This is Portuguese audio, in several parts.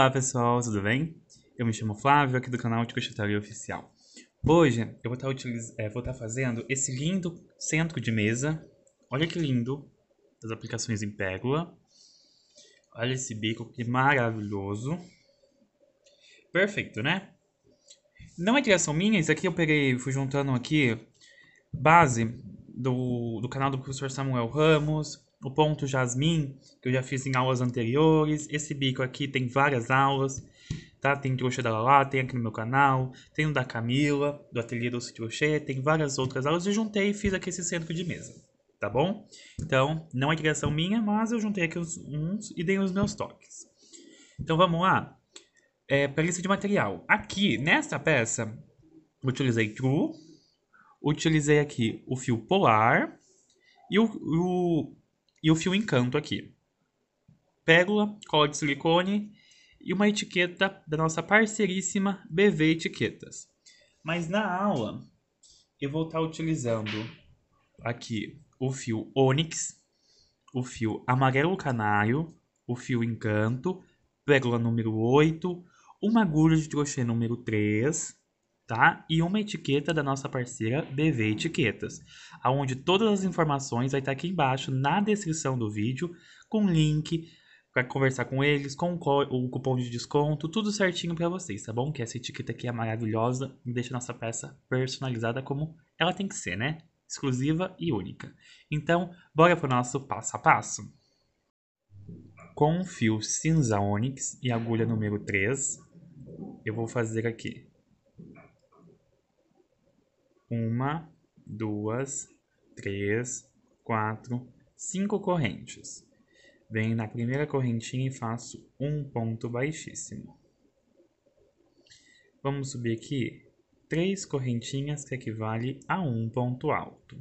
Olá pessoal, tudo bem? Eu me chamo Flávio, aqui do canal de Cochetaria Oficial. Hoje eu vou estar, tá utiliz... é, vou estar tá fazendo esse lindo centro de mesa. Olha que lindo, das aplicações em pérola. Olha esse bico, que maravilhoso. Perfeito, né? Não é criação minha, isso aqui eu peguei, fui juntando aqui base do, do canal do professor Samuel Ramos, o ponto jasmim, que eu já fiz em aulas anteriores. Esse bico aqui tem várias aulas, tá? Tem trouxa da Lala, tem aqui no meu canal, tem o da Camila, do Ateliê Doce Trouxê, tem várias outras aulas. Eu juntei e fiz aqui esse centro de mesa, tá bom? Então, não é criação minha, mas eu juntei aqui uns, uns e dei os meus toques. Então, vamos lá. É, para lista de material. Aqui, nesta peça, utilizei true, utilizei aqui o fio polar, e o, o e o fio encanto aqui. Pérola, cola de silicone e uma etiqueta da nossa parceiríssima BV Etiquetas. Mas na aula, eu vou estar tá utilizando aqui o fio Onyx, o fio amarelo canário, o fio encanto, pérola número 8, uma agulha de crochê número 3, tá? E uma etiqueta da nossa parceira BV Etiquetas, aonde todas as informações vai estar tá aqui embaixo na descrição do vídeo com link para conversar com eles, com o cupom de desconto, tudo certinho para vocês, tá bom? Que essa etiqueta aqui é maravilhosa e deixa a nossa peça personalizada como ela tem que ser, né? Exclusiva e única. Então, bora para o nosso passo a passo. Com um fio cinza ônix e agulha número 3, eu vou fazer aqui uma, duas, três, quatro, cinco correntes. Venho na primeira correntinha e faço um ponto baixíssimo. Vamos subir aqui três correntinhas que equivale a um ponto alto.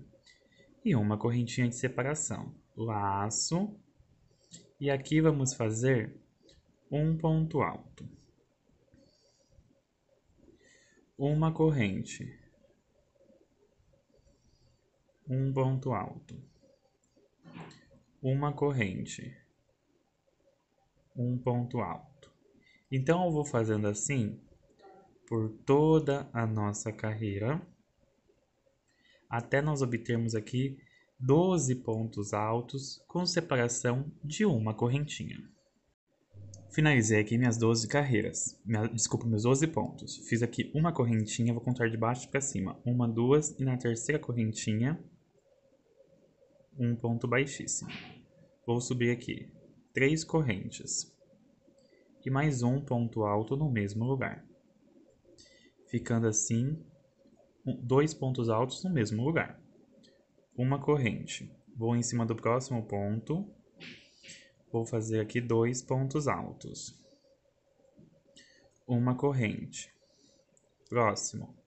E uma correntinha de separação. Laço. E aqui vamos fazer um ponto alto. Uma corrente um ponto alto, uma corrente, um ponto alto. Então eu vou fazendo assim por toda a nossa carreira até nós obtermos aqui 12 pontos altos com separação de uma correntinha. Finalizei aqui minhas 12 carreiras, minha, desculpa, meus 12 pontos. Fiz aqui uma correntinha, vou contar de baixo para cima. Uma, duas e na terceira correntinha um ponto baixíssimo. Vou subir aqui três correntes e mais um ponto alto no mesmo lugar, ficando assim dois pontos altos no mesmo lugar. Uma corrente, vou em cima do próximo ponto, vou fazer aqui dois pontos altos. Uma corrente, próximo,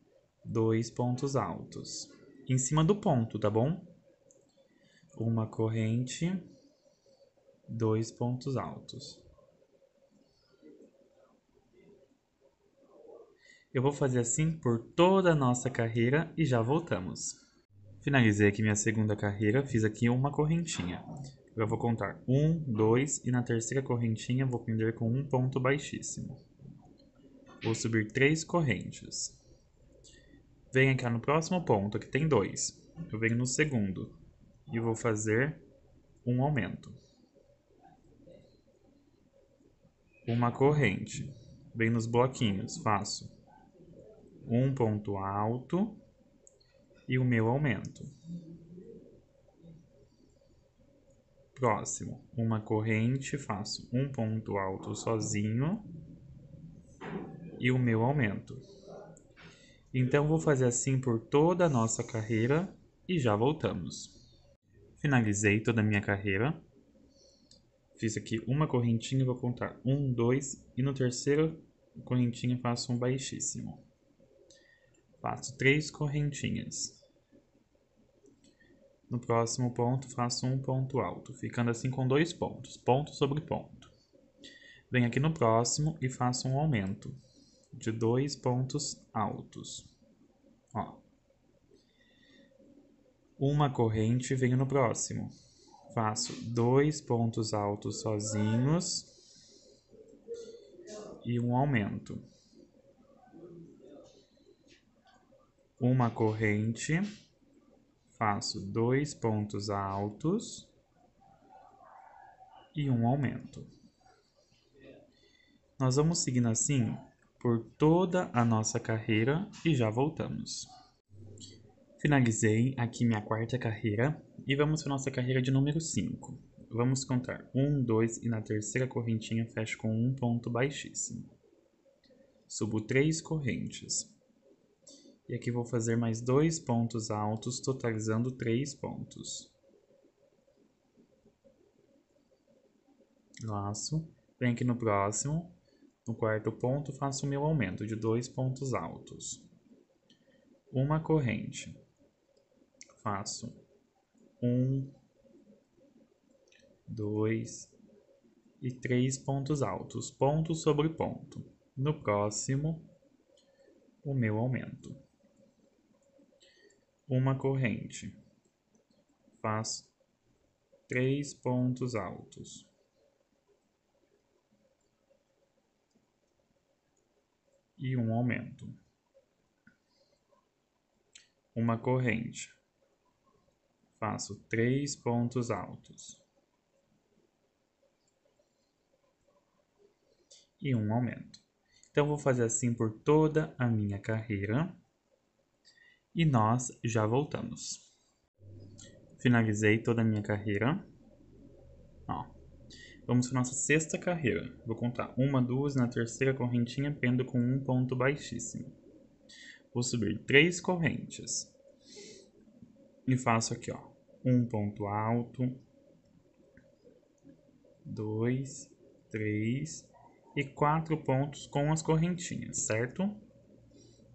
dois pontos altos, em cima do ponto, tá bom? uma corrente, dois pontos altos. Eu vou fazer assim por toda a nossa carreira e já voltamos. Finalizei aqui minha segunda carreira, fiz aqui uma correntinha. Eu vou contar um, dois e na terceira correntinha vou prender com um ponto baixíssimo. Vou subir três correntes. Venho aqui no próximo ponto, que tem dois. Eu venho no segundo e vou fazer um aumento. Uma corrente. Vem nos bloquinhos, faço um ponto alto e o meu aumento. Próximo, uma corrente, faço um ponto alto sozinho e o meu aumento. Então, vou fazer assim por toda a nossa carreira e já voltamos finalizei toda a minha carreira. Fiz aqui uma correntinha, vou contar um, dois, e no terceiro correntinha faço um baixíssimo. Faço três correntinhas. No próximo ponto faço um ponto alto, ficando assim com dois pontos, ponto sobre ponto. Venho aqui no próximo e faço um aumento de dois pontos altos. Ó, uma corrente venho no próximo. Faço dois pontos altos sozinhos e um aumento. Uma corrente, faço dois pontos altos e um aumento. Nós vamos seguindo assim por toda a nossa carreira e já voltamos. Finalizei aqui minha quarta carreira e vamos para nossa carreira de número 5. Vamos contar 1, 2 e na terceira correntinha fecho com um ponto baixíssimo. Subo três correntes. E aqui vou fazer mais dois pontos altos, totalizando três pontos. Laço. Venho aqui no próximo. No quarto ponto, faço o meu aumento de dois pontos altos. Uma corrente faço um, dois e três pontos altos, ponto sobre ponto. No próximo, o meu aumento. Uma corrente. Faço três pontos altos. E um aumento. Uma corrente faço três pontos altos. E um aumento. Então, vou fazer assim por toda a minha carreira. E nós já voltamos. Finalizei toda a minha carreira. Ó. Vamos para nossa sexta carreira. Vou contar uma, duas, na terceira correntinha, pendo com um ponto baixíssimo. Vou subir três correntes. E faço aqui, ó um ponto alto, dois, três e quatro pontos com as correntinhas, certo?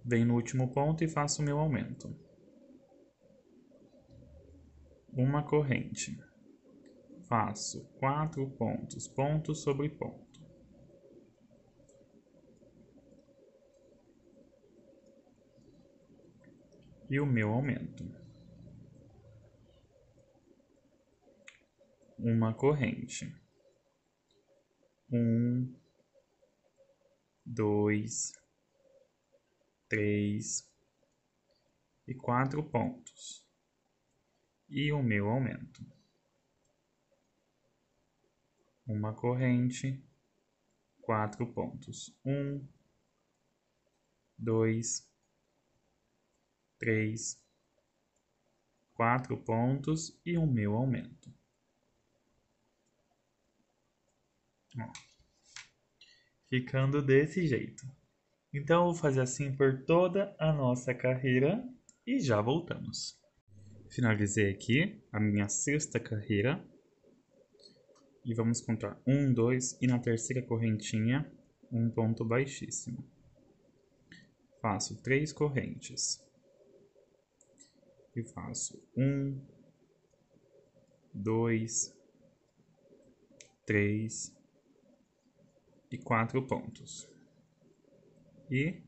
Venho no último ponto e faço o meu aumento. Uma corrente. Faço quatro pontos, ponto sobre ponto. E o meu aumento. uma corrente. Um, dois, três e quatro pontos. E o meu aumento. Uma corrente, quatro pontos. Um, dois, três, quatro pontos e o meu aumento. Ficando desse jeito. Então, vou fazer assim por toda a nossa carreira e já voltamos. Finalizei aqui a minha sexta carreira. E vamos contar um, dois e na terceira correntinha, um ponto baixíssimo. Faço três correntes. E faço um, dois, três e quatro pontos. E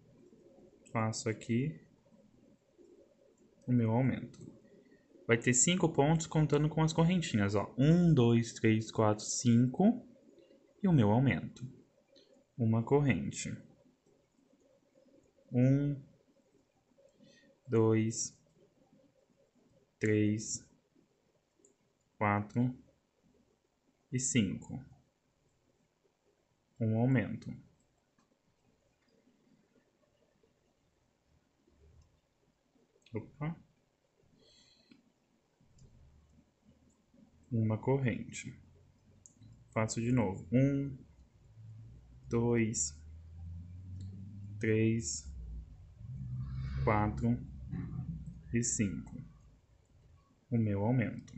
faço aqui o meu aumento. Vai ter cinco pontos contando com as correntinhas, ó. um dois três quatro cinco e o meu aumento. Uma corrente. um dois três quatro e cinco um aumento. Opa. Uma corrente. Faço de novo. Um, dois, três, quatro e cinco. O meu aumento.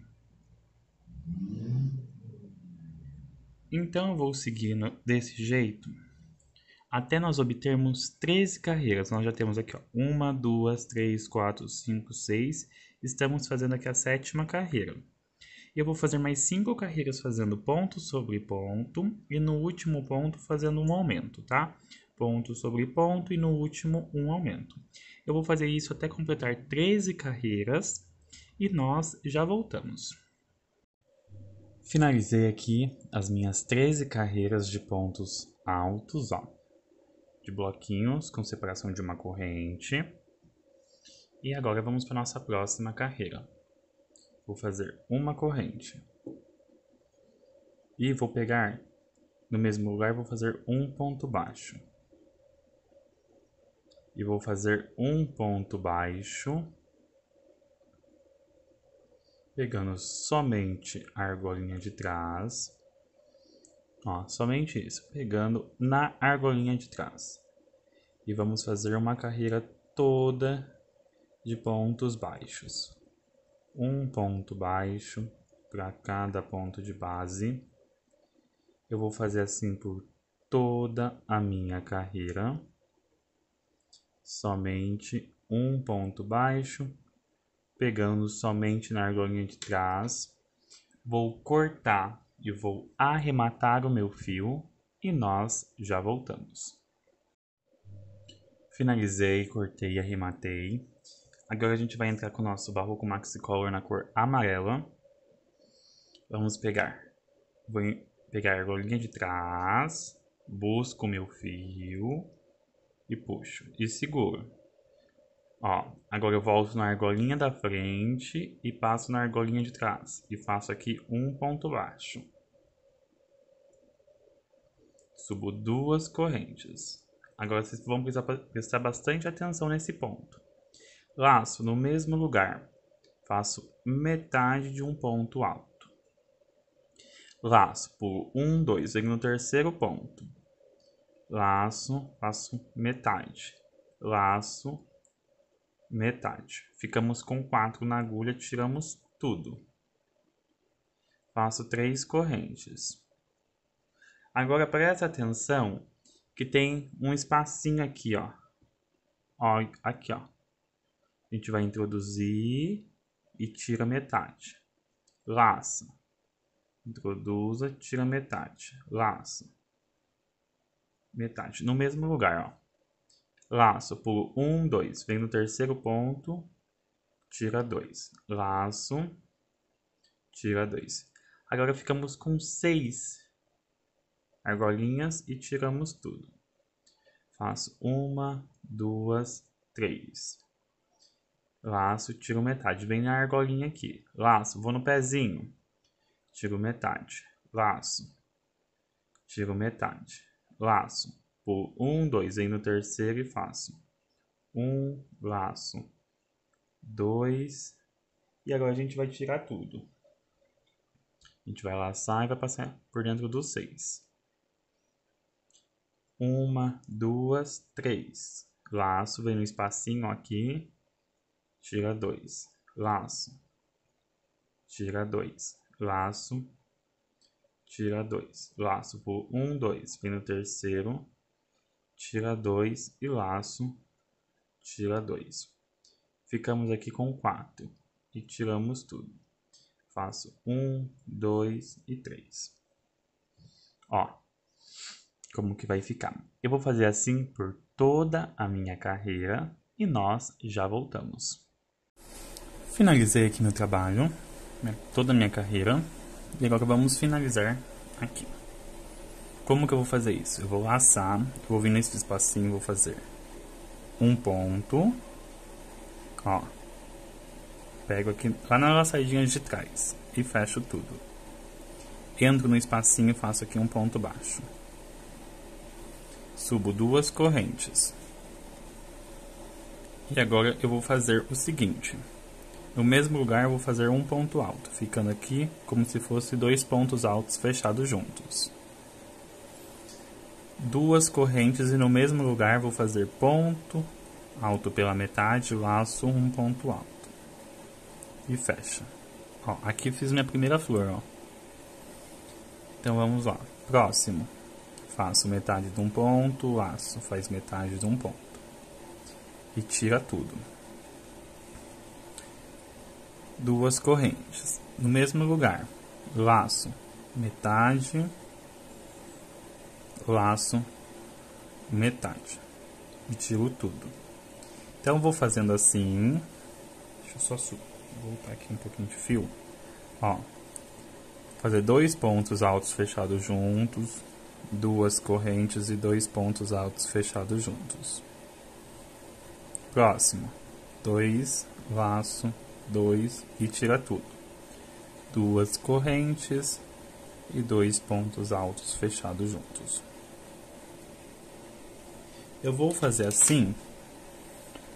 Então vou seguindo desse jeito até nós obtermos 13 carreiras. Nós já temos aqui, ó, uma, duas, três, quatro, cinco, seis. Estamos fazendo aqui a sétima carreira. E eu vou fazer mais cinco carreiras fazendo ponto sobre ponto e no último ponto fazendo um aumento, tá? Ponto sobre ponto e no último um aumento. Eu vou fazer isso até completar 13 carreiras e nós já voltamos. Finalizei aqui as minhas 13 carreiras de pontos altos, ó, de bloquinhos com separação de uma corrente. E agora vamos para a nossa próxima carreira. Vou fazer uma corrente. E vou pegar, no mesmo lugar, vou fazer um ponto baixo. E vou fazer um ponto baixo pegando somente a argolinha de trás, ó, somente isso, pegando na argolinha de trás. E vamos fazer uma carreira toda de pontos baixos. Um ponto baixo para cada ponto de base. Eu vou fazer assim por toda a minha carreira. Somente um ponto baixo pegando somente na argolinha de trás, vou cortar e vou arrematar o meu fio e nós já voltamos. Finalizei, cortei e arrematei. Agora a gente vai entrar com o nosso Barroco Maxicolor na cor amarela. Vamos pegar. Vou pegar a argolinha de trás, busco o meu fio e puxo e seguro. Ó, agora eu volto na argolinha da frente e passo na argolinha de trás. E faço aqui um ponto baixo. Subo duas correntes. Agora vocês vão precisar prestar bastante atenção nesse ponto. Laço no mesmo lugar. Faço metade de um ponto alto. Laço, pulo um, dois, venho no terceiro ponto. Laço, faço metade. Laço, metade. Ficamos com 4 na agulha, tiramos tudo. Faço três correntes. Agora presta atenção que tem um espacinho aqui, ó. ó aqui, ó. A gente vai introduzir e tira metade. Laça. Introduza, tira metade. Laça. Metade. No mesmo lugar, ó. Laço, pulo 1, 2. Vem no terceiro ponto, tira 2. Laço, tira 2. Agora ficamos com 6 argolinhas e tiramos tudo. Faço 1, 2, 3. Laço, tiro metade. Vem na argolinha aqui. Laço, vou no pezinho. Tiro metade. Laço. Tiro metade. Laço. Pulo tipo, um, dois, vem no terceiro e faço um laço, dois, e agora a gente vai tirar tudo. A gente vai laçar e vai passar por dentro dos seis. Uma, duas, três. Laço, vem no espacinho aqui, tira dois. Laço, tira dois. Laço, tira dois. Laço, por um, dois, vem no terceiro, tira 2 e laço, tira 2. Ficamos aqui com 4 e tiramos tudo. Faço 1, 2 e 3. Ó, como que vai ficar. Eu vou fazer assim por toda a minha carreira e nós já voltamos. Finalizei aqui meu trabalho, né, toda a minha carreira, e agora vamos finalizar aqui. Como que eu vou fazer isso? Eu vou laçar, vou vir nesse espacinho, vou fazer um ponto, ó, pego aqui lá na laçadinha de trás e fecho tudo. Entro no espacinho, faço aqui um ponto baixo. Subo duas correntes. E agora eu vou fazer o seguinte. No mesmo lugar vou fazer um ponto alto, ficando aqui como se fosse dois pontos altos fechados juntos duas correntes e no mesmo lugar vou fazer ponto alto pela metade, laço um ponto alto e fecha. Ó, aqui fiz minha primeira flor, ó. Então vamos lá. Próximo. Faço metade de um ponto, laço, faz metade de um ponto. E tira tudo. Duas correntes no mesmo lugar. Laço, metade laço metade e tiro tudo. Então vou fazendo assim. Deixa eu só voltar aqui um pouquinho de fio. Ó. Fazer dois pontos altos fechados juntos, duas correntes e dois pontos altos fechados juntos. Próximo. Dois, laço, dois e tira tudo. Duas correntes e dois pontos altos fechados juntos. Eu vou fazer assim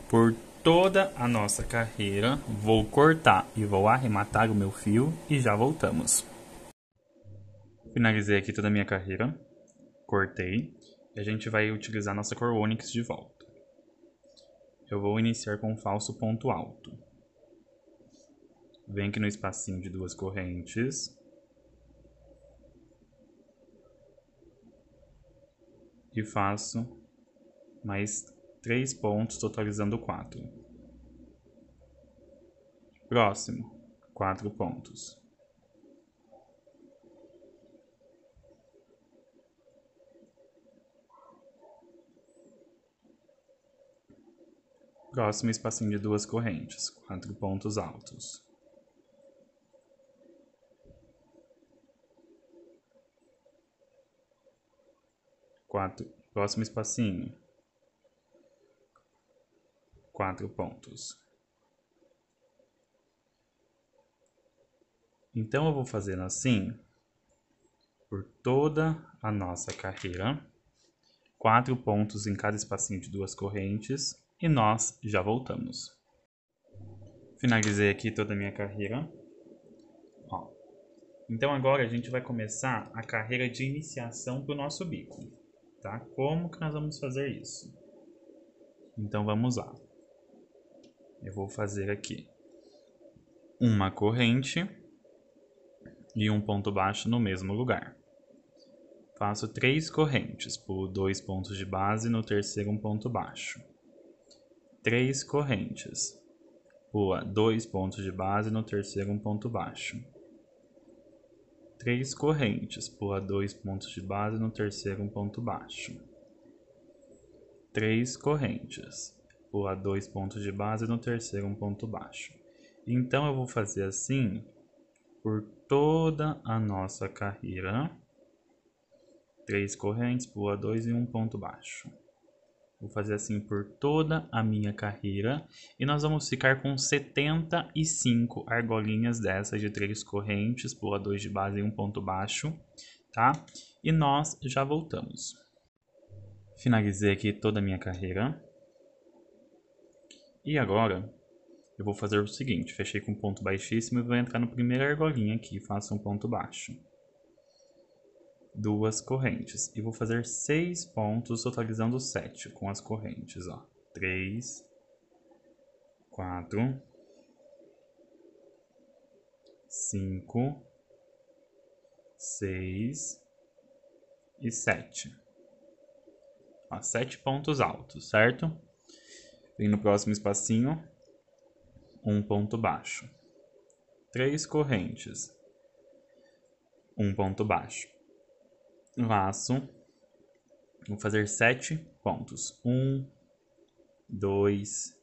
por toda a nossa carreira, vou cortar e vou arrematar o meu fio e já voltamos. Finalizei aqui toda a minha carreira, cortei e a gente vai utilizar nossa cor Onyx de volta. Eu vou iniciar com um falso ponto alto. Venho aqui no espacinho de duas correntes. E faço mais 3 pontos, totalizando 4. Próximo, 4 pontos. Próximo espacinho de duas correntes, quatro pontos altos. Quatro, próximo espacinho, quatro pontos. Então, eu vou fazendo assim por toda a nossa carreira. Quatro pontos em cada espacinho de duas correntes e nós já voltamos. Finalizei aqui toda a minha carreira. Ó. Então, agora a gente vai começar a carreira de iniciação para o nosso bico. Tá? Como que nós vamos fazer isso? Então, vamos lá. Eu vou fazer aqui uma corrente e um ponto baixo no mesmo lugar. Faço três correntes, pulo dois pontos de base no terceiro um ponto baixo. Três correntes, pula dois pontos de base no terceiro um ponto baixo. Três correntes, pula dois pontos de base no terceiro um ponto baixo. Três correntes, Tipo, a dois pontos de base e no terceiro um ponto baixo. Então eu vou fazer assim por toda a nossa carreira. Três correntes, pula dois e um ponto baixo. Vou fazer assim por toda a minha carreira. E nós vamos ficar com 75 argolinhas dessas de três correntes, pula dois de base e um ponto baixo, tá? E nós já voltamos. Finalizei aqui toda a minha carreira. E agora, eu vou fazer o seguinte, fechei com ponto baixíssimo e vou entrar na primeira argolinha aqui, faço um ponto baixo. Duas correntes. E vou fazer seis pontos, totalizando sete com as correntes, ó. Três, quatro, cinco, seis e sete. Ó, sete pontos altos, certo? Vem no próximo espacinho, um ponto baixo. Três correntes, um ponto baixo. Laço, vou fazer sete pontos. Um, dois,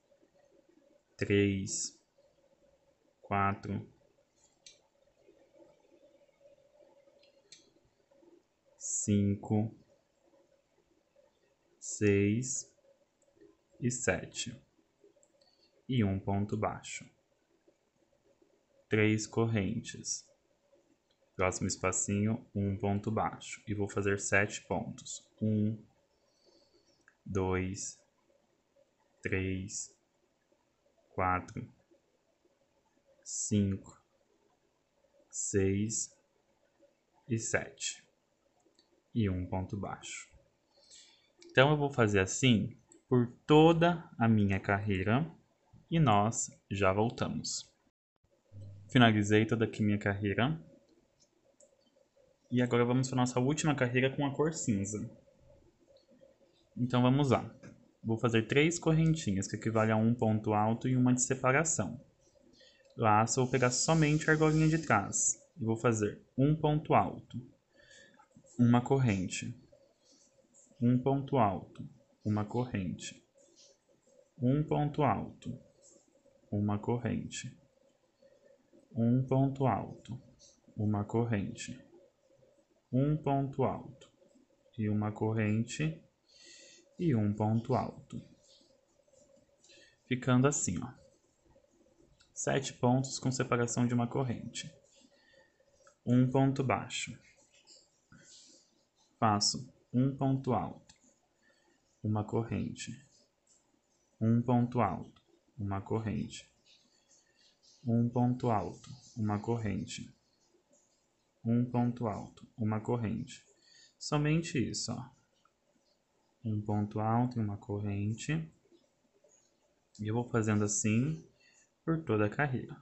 três, quatro, cinco, seis, e sete e um ponto baixo. Três correntes. Próximo espacinho, um ponto baixo. E vou fazer sete pontos. Um, dois, três, quatro, cinco, seis e sete. E um ponto baixo. Então eu vou fazer assim por toda a minha carreira e nós já voltamos. Finalizei toda aqui minha carreira. E agora vamos para nossa última carreira com a cor cinza. Então vamos lá. Vou fazer três correntinhas, que equivale a um ponto alto e uma de separação. Laço, vou pegar somente a argolinha de trás. E vou fazer um ponto alto. Uma corrente. Um ponto alto uma corrente. Um ponto alto, uma corrente. Um ponto alto, uma corrente. Um ponto alto e uma corrente e um ponto alto. Ficando assim, ó. Sete pontos com separação de uma corrente. Um ponto baixo. Faço um ponto alto uma corrente. Um ponto alto, uma corrente. Um ponto alto, uma corrente. Um ponto alto, uma corrente. Somente isso, ó. Um ponto alto e uma corrente. E eu vou fazendo assim por toda a carreira.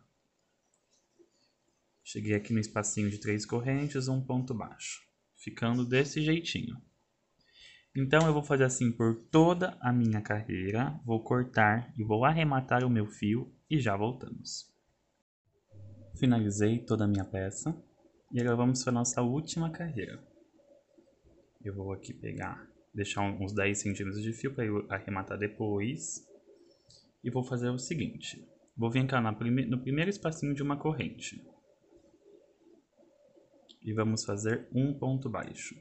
Cheguei aqui no espacinho de três correntes, um ponto baixo. Ficando desse jeitinho. Então eu vou fazer assim por toda a minha carreira, vou cortar e vou arrematar o meu fio e já voltamos. Finalizei toda a minha peça e agora vamos para a nossa última carreira. Eu vou aqui pegar, deixar uns 10 centímetros de fio para eu arrematar depois. E vou fazer o seguinte, vou vir cá prime no primeiro espacinho de uma corrente. E vamos fazer um ponto baixo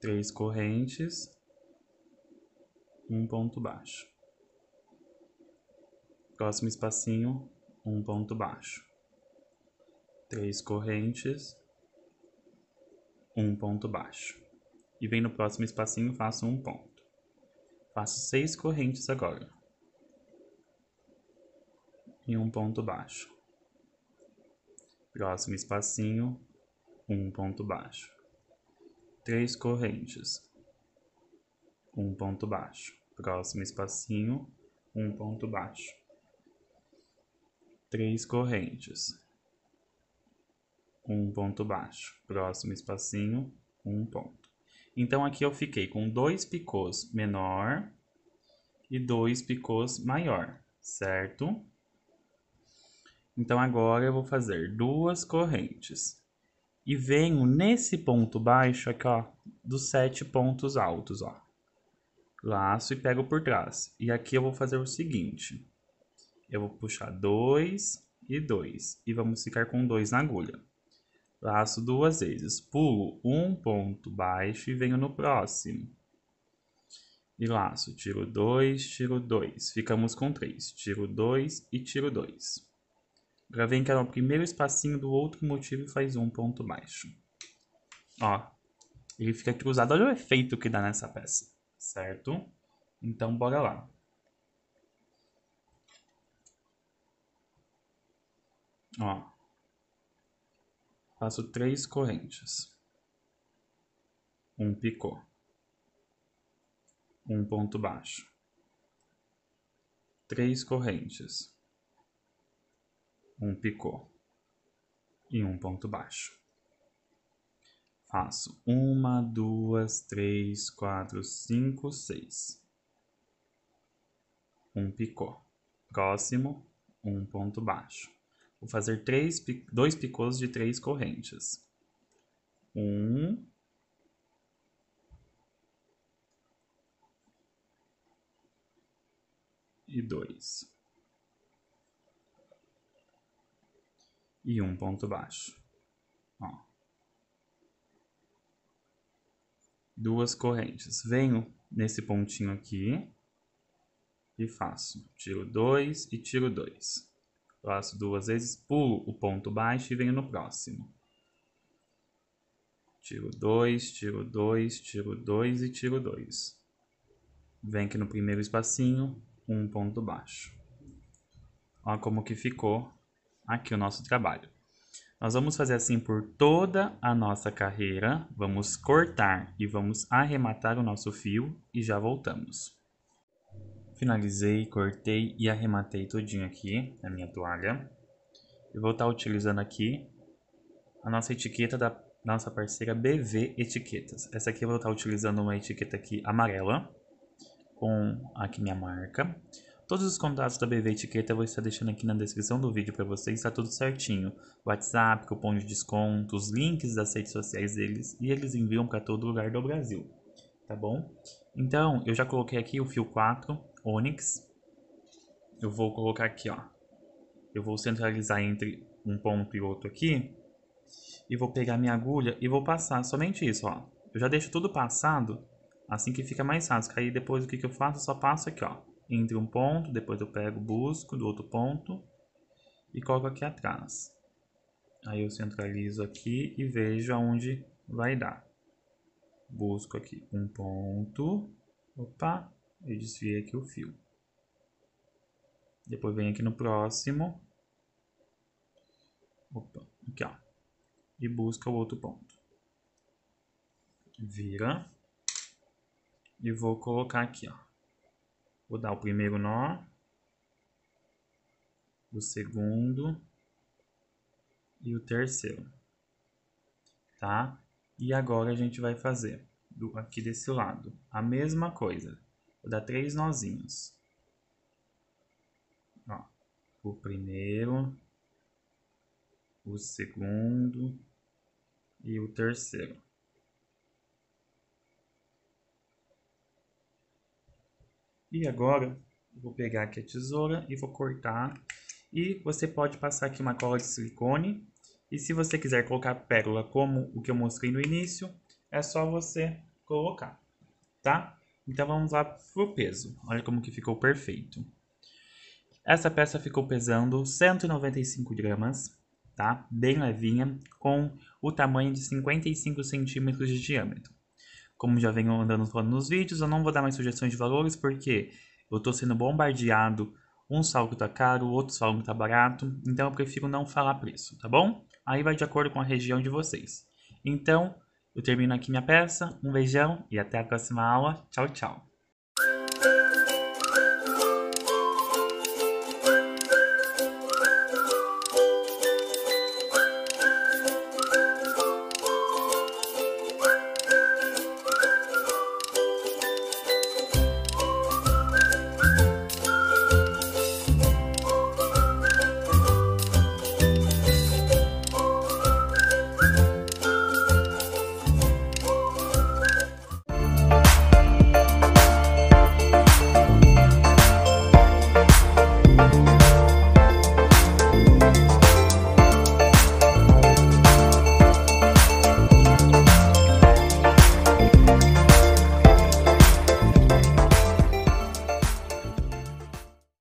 três correntes, um ponto baixo. Próximo espacinho, um ponto baixo. Três correntes, um ponto baixo. E vem no próximo espacinho, faço um ponto. Faço seis correntes agora. E um ponto baixo. Próximo espacinho, um ponto baixo três correntes, um ponto baixo. Próximo espacinho, um ponto baixo. Três correntes, um ponto baixo. Próximo espacinho, um ponto. Então, aqui eu fiquei com dois picôs menor e dois picôs maior, certo? Então, agora eu vou fazer duas correntes e venho nesse ponto baixo aqui, ó, dos sete pontos altos, ó. Laço e pego por trás. E aqui eu vou fazer o seguinte. Eu vou puxar dois e dois. E vamos ficar com dois na agulha. Laço duas vezes. Pulo um ponto baixo e venho no próximo. E laço. Tiro dois, tiro dois. Ficamos com três. Tiro dois e tiro dois vem que é o primeiro espacinho do outro motivo e faz um ponto baixo. Ó, ele fica cruzado. Olha o efeito que dá nessa peça, certo? Então, bora lá. Ó. Faço três correntes. Um picô. Um ponto baixo. Três correntes um picô e um ponto baixo. Faço uma, duas, três, quatro, cinco, seis. Um picô. Próximo, um ponto baixo. Vou fazer três, dois picôs de três correntes. Um. E dois. e um ponto baixo. Ó. Duas correntes. Venho nesse pontinho aqui e faço. Tiro dois e tiro dois. Faço duas vezes, pulo o ponto baixo e venho no próximo. Tiro dois, tiro dois, tiro dois e tiro dois. Vem aqui no primeiro espacinho, um ponto baixo. Olha como que ficou aqui o nosso trabalho. Nós vamos fazer assim por toda a nossa carreira, vamos cortar e vamos arrematar o nosso fio e já voltamos. Finalizei, cortei e arrematei todinho aqui a minha toalha. Eu vou estar utilizando aqui a nossa etiqueta da nossa parceira BV Etiquetas. Essa aqui eu vou estar utilizando uma etiqueta aqui amarela com aqui minha marca. Todos os contatos da BV Etiqueta eu vou estar deixando aqui na descrição do vídeo para vocês, está tudo certinho. WhatsApp, cupom de desconto, os links das redes sociais deles e eles enviam para todo lugar do Brasil, tá bom? Então, eu já coloquei aqui o fio 4, Onyx. Eu vou colocar aqui, ó. Eu vou centralizar entre um ponto e outro aqui. E vou pegar minha agulha e vou passar somente isso, ó. Eu já deixo tudo passado, assim que fica mais fácil. Aí depois o que, que eu faço? Eu só passo aqui, ó entre um ponto, depois eu pego o busco do outro ponto e coloco aqui atrás. Aí eu centralizo aqui e vejo aonde vai dar. Busco aqui um ponto, opa, eu desviei aqui o fio. Depois venho aqui no próximo, opa, aqui ó, e busca o outro ponto. Vira e vou colocar aqui ó, Vou dar o primeiro nó, o segundo e o terceiro, tá? E agora a gente vai fazer do, aqui desse lado a mesma coisa. Vou dar três nozinhos. Ó, o primeiro, o segundo e o terceiro. E agora, vou pegar aqui a tesoura e vou cortar. E você pode passar aqui uma cola de silicone. E se você quiser colocar pérola como o que eu mostrei no início, é só você colocar, tá? Então vamos lá pro peso. Olha como que ficou perfeito. Essa peça ficou pesando 195 gramas, tá? Bem levinha, com o tamanho de 55 centímetros de diâmetro. Como já venho andando falando nos vídeos, eu não vou dar mais sugestões de valores porque eu estou sendo bombardeado. Um saldo está caro, o outro saldo está barato, então eu prefiro não falar preço, tá bom? Aí vai de acordo com a região de vocês. Então, eu termino aqui minha peça, um beijão e até a próxima aula. Tchau, tchau!